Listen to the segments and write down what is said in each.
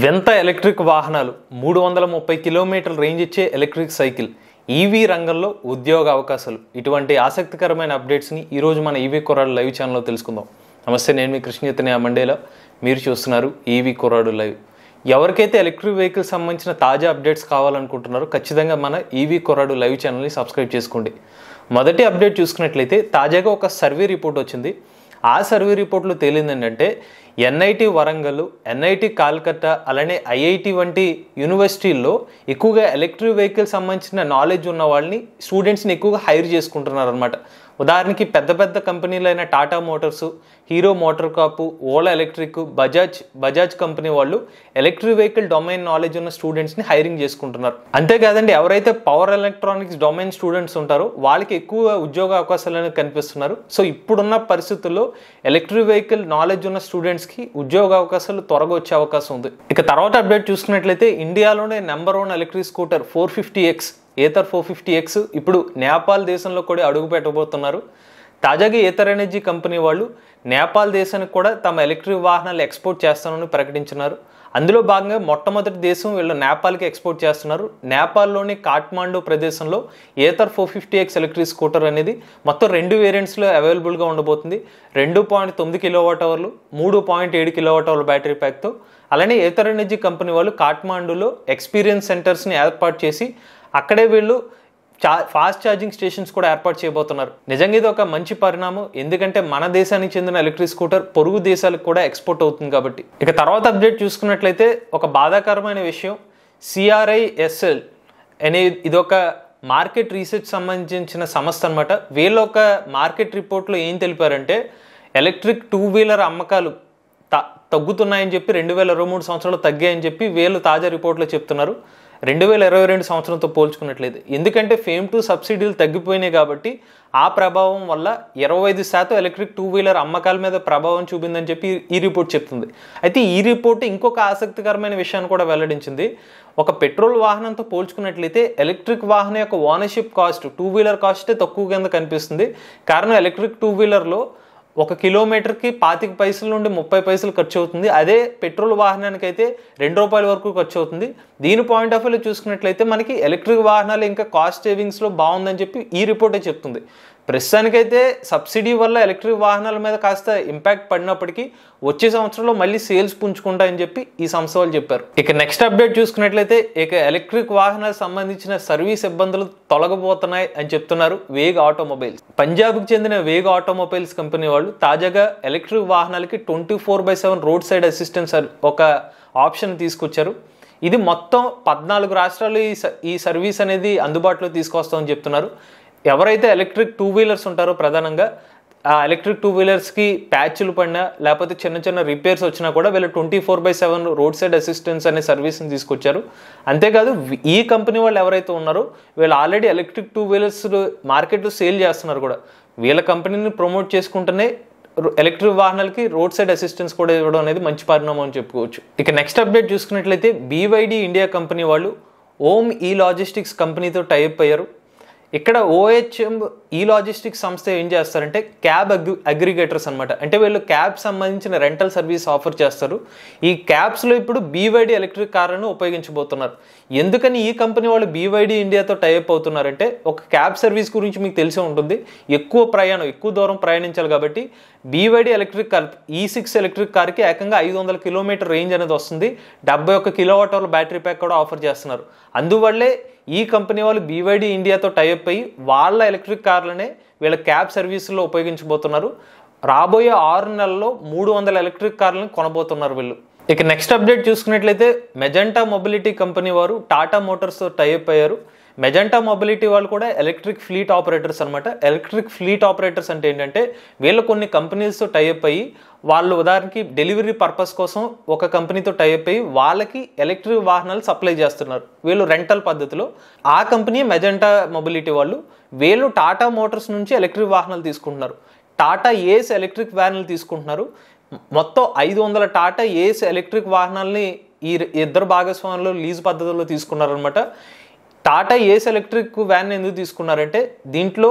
వింత ఎలక్ట్రిక్ వాహనాలు మూడు వందల ముప్పై కిలోమీటర్ల రేంజ్ ఇచ్చే ఎలక్ట్రిక్ సైకిల్ ఈవీ e రంగంలో ఉద్యోగ అవకాశాలు ఇటువంటి ఆసక్తికరమైన అప్డేట్స్ని ఈరోజు మన ఈవీ e కుర్రాడు లైవ్ ఛానల్లో తెలుసుకుందాం నమస్తే నేను మీ ఆ మండేలో మీరు చూస్తున్నారు ఈవీ e కుర్రాడు లైవ్ ఎవరికైతే ఎలక్ట్రిక్ వెహికల్ సంబంధించిన తాజా అప్డేట్స్ కావాలనుకుంటున్నారో ఖచ్చితంగా మన ఈవీ కుర్రాడు లైవ్ ఛానల్ని సబ్స్క్రైబ్ చేసుకోండి మొదటి అప్డేట్ చూసుకున్నట్లయితే తాజాగా ఒక సర్వే రిపోర్ట్ వచ్చింది ఆ సర్వే రిపోర్ట్లో తేలింది ఏంటంటే ఎన్ఐటి వరంగల్ ఎన్ఐటి కాల్కట్టా అలానే ఐఐటి వంటి యూనివర్సిటీల్లో ఎక్కువగా ఎలక్ట్రిక్ వెహికల్ సంబంధించిన నాలెడ్జ్ ఉన్న వాళ్ళని స్టూడెంట్స్ని ఎక్కువగా హైర్ చేసుకుంటున్నారు అనమాట ఉదాహరణకి పెద్ద పెద్ద కంపెనీలైన Tata motors Hero motor corp Ola electric Bajaj Bajaj company వాళ్ళు ఎలక్ట్రిక్ వెహికల్ డొమైన్ నాలెడ్జ్ ఉన్న స్టూడెంట్స్ని హైరింగ్ చేసుకుంటున్నారు అంతేకాదండి ఎవరైతే పవర్ ఎలక్ట్రానిక్స్ డొమైన్ స్టూడెంట్స్ ఉంటారో వాళ్ళకి ఎక్కువ ఉద్యోగ అవకాశాలు అనేవి కనిపిస్తున్నారు సో ఇప్పుడున్న పరిస్థితుల్లో ఎలక్ట్రిక్ వెహికల్ నాలెడ్జ్ ఉన్న స్టూడెంట్స్కి ఉద్యోగ అవకాశాలు త్వరగా వచ్చే అవకాశం ఉంది ఇక తర్వాత అప్డేట్ చూసుకున్నట్లయితే ఇండియాలోనే number one electric scooter four fifty X Ather four fifty X ఇప్పుడు నేపాల్ దేశంలో కూడా అడుగు పెట్టబోతున్నారు తాజాగా ఏథర్ ఎనర్జీ కంపెనీ వాళ్ళు నేపాల్ దేశానికి కూడా తమ ఎలక్ట్రిక్ వాహనాలు ఎక్స్పోర్ట్ చేస్తానని ప్రకటించున్నారు అందులో భాగంగా మొట్టమొదటి దేశం వీళ్ళు నేపాల్కి ఎక్స్పోర్ట్ చేస్తున్నారు నేపాల్లోని కాట్మాండు ప్రదేశంలో Ather four fifty X electric scooter అనేది మొత్తం రెండు వేరియంట్స్లో అవైలబుల్గా ఉండబోతుంది రెండు పాయింట్ తొమ్మిది కిలోవాట్ అవర్లు మూడు పాయింట్ ఏడు కిలోవాట్ అవర్ల బ్యాటరీ ప్యాక్తో అలానే ఏథర్ ఎనర్జీ కంపెనీ వాళ్ళు కాట్మాండులో ఎక్స్పీరియన్స్ సెంటర్స్ని ఏర్పాటు చేసి అక్కడే వీళ్ళు చా ఫాస్ట్ ఛార్జింగ్ స్టేషన్స్ కూడా ఏర్పాటు చేయబోతున్నారు నిజంగా ఇది ఒక మంచి పరిణామం ఎందుకంటే మన దేశానికి చెందిన ఎలక్ట్రిక్ స్కూటర్ పొరుగు దేశాలకు కూడా ఎక్స్పోర్ట్ అవుతుంది కాబట్టి ఇక తర్వాత అప్డేట్ చూసుకున్నట్లయితే ఒక బాధాకరమైన విషయం సిఆర్ఐఎస్ఎల్ అనే ఒక మార్కెట్ రీసెర్చ్ సంబంధించిన సంస్థ అనమాట వీళ్ళ ఒక మార్కెట్ రిపోర్ట్లో ఏం తెలిపారంటే ఎలక్ట్రిక్ టూ వీలర్ అమ్మకాలు త తగ్గుతున్నాయని చెప్పి రెండు వేల ఇరవై మూడు సంవత్సరాలు తగ్గాయని చెప్పి వీళ్ళు తాజా రిపోర్ట్లో చెప్తున్నారు రెండు వేల ఇరవై రెండు సంవత్సరంతో పోల్చుకున్నట్లయితే ఎందుకంటే ఫేమ్ టూ సబ్సిడీలు తగ్గిపోయినాయి కాబట్టి ఆ ప్రభావం వల్ల ఇరవై ఐదు శాతం ఎలక్ట్రిక్ టూ వీలర్ అమ్మకాల మీద ప్రభావం చూపిందని చెప్పి ఈ రిపోర్ట్ చెప్తుంది అయితే ఈ రిపోర్ట్ ఇంకొక ఆసక్తికరమైన విషయాన్ని కూడా వెల్లడించింది ఒక పెట్రోల్ వాహనంతో పోల్చుకున్నట్లయితే ఎలక్ట్రిక్ వాహనం యొక్క ఓనర్షిప్ కాస్ట్ టూ వీలర్ కాస్టే తక్కువ కింద కనిపిస్తుంది కారణం ఎలక్ట్రిక్ టూ వీలర్లో ఒక కిలోమీటర్కి పాతిక పైసల నుండి ముప్పై పైసలు ఖర్చు అవుతుంది అదే పెట్రోల్ వాహనానికి అయితే రెండు రూపాయల వరకు ఖర్చు అవుతుంది దీని పాయింట్ ఆఫ్ వ్యూలో చూసుకున్నట్లయితే మనకి ఎలక్ట్రిక్ వాహనాలు ఇంకా కాస్ట్ సేవింగ్స్లో బాగుందని చెప్పి ఈ రిపోర్టే చెప్తుంది ప్రస్తుతానికైతే సబ్సిడీ వల్ల ఎలక్ట్రిక్ వాహనాల మీద కాస్త ఇంపాక్ట్ పడినప్పటికీ వచ్చే సంవత్సరంలో మళ్ళీ సేల్స్ పుంజుకుంటాయని చెప్పి ఈ సంస్థ వాళ్ళు చెప్పారు ఇక నెక్స్ట్ అప్డేట్ చూసుకున్నట్లయితే ఇక ఎలక్ట్రిక్ వాహనాలకు సంబంధించిన సర్వీస్ ఇబ్బందులు తొలగబోతున్నాయి అని చెప్తున్నారు వేగ్ ఆటోమొబైల్స్ పంజాబ్కి చెందిన వేగ్ ఆటోమొబైల్స్ కంపెనీ వాళ్ళు తాజాగా ఎలక్ట్రిక్ వాహనాలకి twenty four by seven road side assistance ఒక ఆప్షన్ తీసుకొచ్చారు ఇది మొత్తం పద్నాలుగు రాష్ట్రాలు ఈ ఈ సర్వీస్ అనేది అందుబాటులో తీసుకొస్తామని చెప్తున్నారు ఎవరైతే ఎలక్ట్రిక్ టూ వీలర్స్ ఉంటారో ప్రధానంగా ఆ ఎలక్ట్రిక్ టూ వీలర్స్కి ప్యాచ్లు పడినా లేకపోతే చిన్న చిన్న రిపేర్స్ వచ్చినా కూడా వీళ్ళు twenty four by seven road side assistance అనే సర్వీస్ని తీసుకొచ్చారు అంతేకాదు ఈ కంపెనీ వాళ్ళు ఎవరైతే ఉన్నారో వీళ్ళు ఆల్రెడీ ఎలక్ట్రిక్ టూ వీలర్స్ మార్కెట్లో సేల్ చేస్తున్నారు కూడా వీళ్ళ కంపెనీని ప్రమోట్ చేసుకుంటేనే ఎలక్ట్రిక్ వాహనాలకి రోడ్ సైడ్ అసిస్టెన్స్ కూడా ఇవ్వడం అనేది మంచి పరిణామం అని చెప్పుకోవచ్చు ఇక నెక్స్ట్ అప్డేట్ చూసుకున్నట్లయితే బీవైడి ఇండియా కంపెనీ వాళ్ళు ఓమ్ ఈ లాజిస్టిక్స్ కంపెనీతో టైప్ అయ్యారు ఇక్కడ ఓహెచ్ఎం ఈ లాజిస్టిక్స్ సంస్థ ఏం చేస్తారంటే క్యాబ్ అగ్రి అగ్రిగేటర్స్ అనమాట అంటే వీళ్ళు క్యాబ్ సంబంధించిన రెంటల్ సర్వీస్ ఆఫర్ చేస్తారు ఈ క్యాబ్స్లో ఇప్పుడు బీవైడి ఎలక్ట్రిక్ కార్లను ఉపయోగించబోతున్నారు ఎందుకని ఈ కంపెనీ వాళ్ళు బీవైడి ఇండియాతో టైప్ అవుతున్నారంటే ఒక క్యాబ్ సర్వీస్ గురించి మీకు తెలిసే ఉంటుంది ఎక్కువ ప్రయాణం ఎక్కువ దూరం ప్రయాణించాలి కాబట్టి BYD electric car E six electric కార్కి ఏకంగా ఐదు వందల కిలోమీటర్ రేంజ్ అనేది వస్తుంది డెబ్బై ఒక్క కిలోవాటర్ల బ్యాటరీ ప్యాక్ కూడా ఆఫర్ చేస్తున్నారు అందువల్లే ఈ కంపెనీ వాళ్ళు బీవైడి ఇండియాతో టైప్ అయ్యి వాళ్ళ ఎలక్ట్రిక్ కార్ కార్లనే వీళ్ళ క్యాబ్ సర్వీసుల్లో ఉపయోగించబోతున్నారు రాబోయే ఆరు నెలల్లో మూడు వందల ఎలక్ట్రిక్ కార్లను కొనబోతున్నారు వీళ్ళు ఇక నెక్స్ట్ అప్డేట్ చూసుకున్నట్లయితే మెజెంటా మొబిలిటీ కంపెనీ వారు టాటా మోటార్స్తో టైఅప్ అయ్యారు మెజెంటా మొబిలిటీ వాళ్ళు కూడా ఎలక్ట్రిక్ ఫ్లీట్ ఆపరేటర్స్ అనమాట ఎలక్ట్రిక్ ఫ్లీట్ ఆపరేటర్స్ అంటే ఏంటంటే వీళ్ళు కొన్ని కంపెనీస్తో టైఅప్ అయ్యి వాళ్ళు ఉదాహరణకి డెలివరీ పర్పస్ కోసం ఒక కంపెనీతో టైఅప్ అయ్యి వాళ్ళకి ఎలక్ట్రిక్ వాహనాలు సప్లై చేస్తున్నారు వీళ్ళు రెంటల్ పద్ధతిలో ఆ కంపెనీ మెజెంటా మొబిలిటీ వాళ్ళు వీళ్ళు టాటా మోటార్స్ నుంచి ఎలక్ట్రిక్ వాహనాలు తీసుకుంటున్నారు టాటా ఏస్ ఎలక్ట్రిక్ వ్యాన్లు తీసుకుంటున్నారు మొత్తం ఐదు వందల టాటా ఏస్ ఎలక్ట్రిక్ వాహనాల్ని ఈ ఇద్దరు భాగస్వాములు లీజ్ పద్ధతుల్లో తీసుకున్నారనమాట టాటా ఏస్ ఎలక్ట్రిక్ వ్యాన్ ఎందుకు తీసుకున్నారంటే దీంట్లో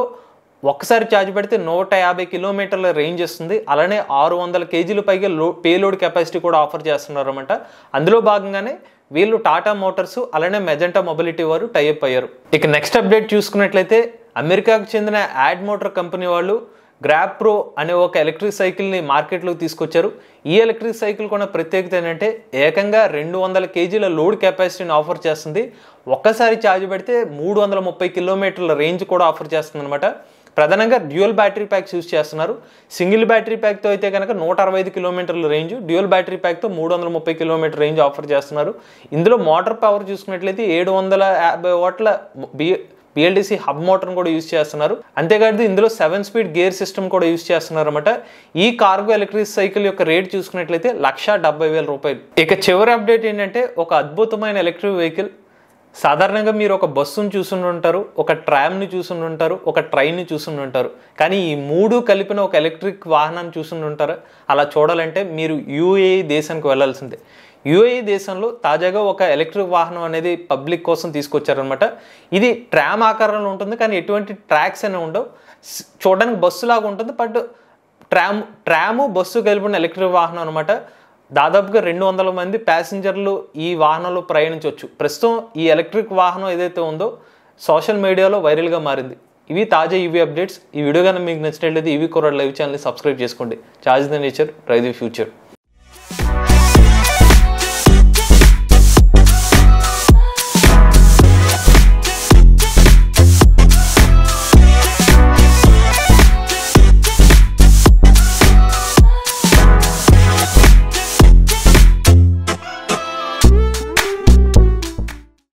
ఒక్కసారి ఛార్జ్ పెడితే నూట యాభై కిలోమీటర్ల రేంజ్ వస్తుంది అలానే ఆరు వందల కేజీలు పైగా లో పేలోడ్ కెపాసిటీ కూడా ఆఫర్ చేస్తున్నారన్నమాట అందులో భాగంగానే వీళ్ళు టాటా మోటార్స్ అలానే మెజెంటా మొబిలిటీ వారు టైఅప్ అయ్యారు ఇక నెక్స్ట్ అప్డేట్ చూసుకున్నట్లయితే అమెరికాకు చెందిన యాడ్ మోటార్ కంపెనీ వాళ్ళు గ్రాప్ ప్రో అనే ఒక ఎలక్ట్రిక్ సైకిల్ని మార్కెట్లోకి తీసుకొచ్చారు ఈ ఎలక్ట్రిక్ సైకిల్ కొన్న ప్రత్యేకత ఏంటంటే ఏకంగా రెండు వందల కేజీల లోడ్ కెపాసిటీని ఆఫర్ చేస్తుంది ఒక్కసారి ఛార్జ్ పెడితే మూడు వందల ముప్పై కిలోమీటర్ల రేంజ్ కూడా ఆఫర్ చేస్తుంది అనమాట ప్రధానంగా డ్యూయల్ బ్యాటరీ ప్యాక్స్ యూస్ చేస్తున్నారు సింగిల్ బ్యాటరీ ప్యాక్తో అయితే కనుక నూట అరవై ఐదు కిలోమీటర్ల రేంజ్ డ్యూయల్ బ్యాటరీ ప్యాక్తో మూడు వందల ముప్పై కిలోమీటర్ రేంజ్ ఆఫర్ చేస్తున్నారు ఇందులో మోటార్ పవర్ చూసుకున్నట్లయితే ఏడు వందల యాభై ఓట్ల బి పిఎల్డిసి హబ్ మోటార్ కూడా యూజ్ చేస్తున్నారు అంతేకాదు ఇందులో సెవెన్ స్పీడ్ గేర్ సిస్టమ్ కూడా యూజ్ చేస్తున్నారు అనమాట ఈ కార్గో ఎలక్ట్రిక్ సైకిల్ యొక్క రేట్ చూసుకున్నట్లయితే లక్ష డెబ్బై వేల రూపాయలు ఇక చివరి అప్డేట్ ఏంటంటే ఒక అద్భుతమైన ఎలక్ట్రిక్ వెహికల్ సాధారణంగా మీరు ఒక బస్సును చూసుండి ఉంటారు ఒక ట్రామ్ని చూసుండి ఉంటారు ఒక ట్రైన్ని చూసుండి ఉంటారు కానీ ఈ మూడు కలిపిన ఒక ఎలక్ట్రిక్ వాహనాన్ని చూసుండి ఉంటారు అలా చూడాలంటే మీరు యూఏఈ దేశానికి వెళ్ళాల్సిందే యూఏఈ దేశంలో తాజాగా ఒక ఎలక్ట్రిక్ వాహనం అనేది పబ్లిక్ కోసం తీసుకొచ్చారనమాట ఇది ట్రామ్ ఆకారంలో ఉంటుంది కానీ ఎటువంటి ట్రాక్స్ అనేవి ఉండవు చూడడానికి బస్సు లాగా ఉంటుంది బట్ ట్రామ్ ట్రాము బస్సు కలిపిన ఎలక్ట్రిక్ వాహనం అనమాట దాదాపుగా రెండు వందల మంది ప్యాసింజర్లు ఈ వాహనంలో ప్రయాణించవచ్చు ప్రస్తుతం ఈ ఎలక్ట్రిక్ వాహనం ఏదైతే ఉందో సోషల్ మీడియాలో వైరల్గా మారింది ఇవి తాజా ఈవీ అప్డేట్స్ ఈ వీడియో కానీ మీకు నచ్చినట్లయితే ఈవీ కుర్రాడ్ లైవ్ ఛానల్ని సబ్స్క్రైబ్ చేసుకోండి charge the nature praise future